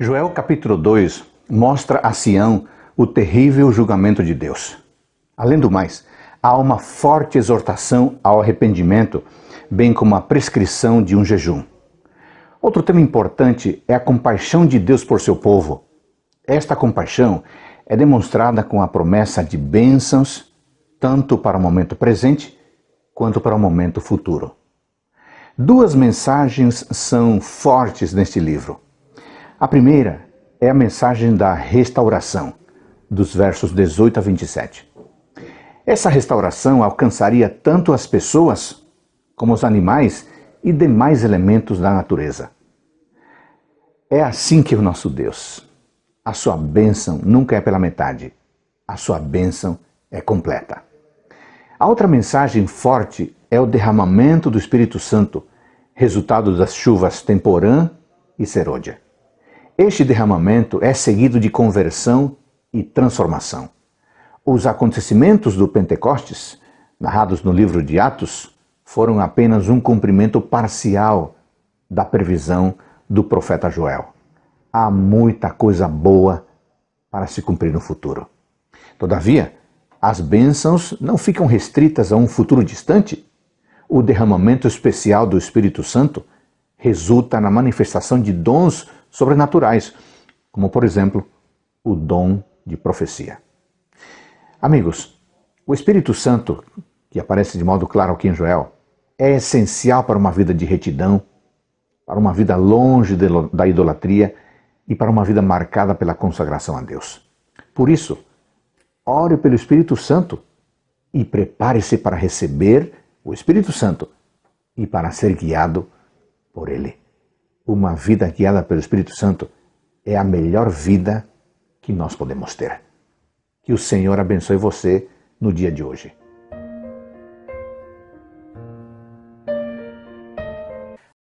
Joel capítulo 2 mostra a Sião o terrível julgamento de Deus. Além do mais, há uma forte exortação ao arrependimento, bem como a prescrição de um jejum. Outro tema importante é a compaixão de Deus por seu povo. Esta compaixão é demonstrada com a promessa de bênçãos, tanto para o momento presente quanto para o momento futuro. Duas mensagens são fortes neste livro. A primeira é a mensagem da restauração, dos versos 18 a 27. Essa restauração alcançaria tanto as pessoas como os animais e demais elementos da natureza. É assim que o nosso Deus. A sua bênção nunca é pela metade, a sua bênção é completa. A outra mensagem forte é o derramamento do Espírito Santo, resultado das chuvas temporã e serôdia. Este derramamento é seguido de conversão e transformação. Os acontecimentos do Pentecostes, narrados no livro de Atos, foram apenas um cumprimento parcial da previsão do profeta Joel. Há muita coisa boa para se cumprir no futuro. Todavia, as bênçãos não ficam restritas a um futuro distante. O derramamento especial do Espírito Santo resulta na manifestação de dons sobrenaturais, como por exemplo o dom de profecia. Amigos, o Espírito Santo, que aparece de modo claro aqui em Joel, é essencial para uma vida de retidão, para uma vida longe da idolatria e para uma vida marcada pela consagração a Deus. Por isso, ore pelo Espírito Santo e prepare-se para receber o Espírito Santo e para ser guiado por ele uma vida guiada pelo Espírito Santo é a melhor vida que nós podemos ter. Que o Senhor abençoe você no dia de hoje.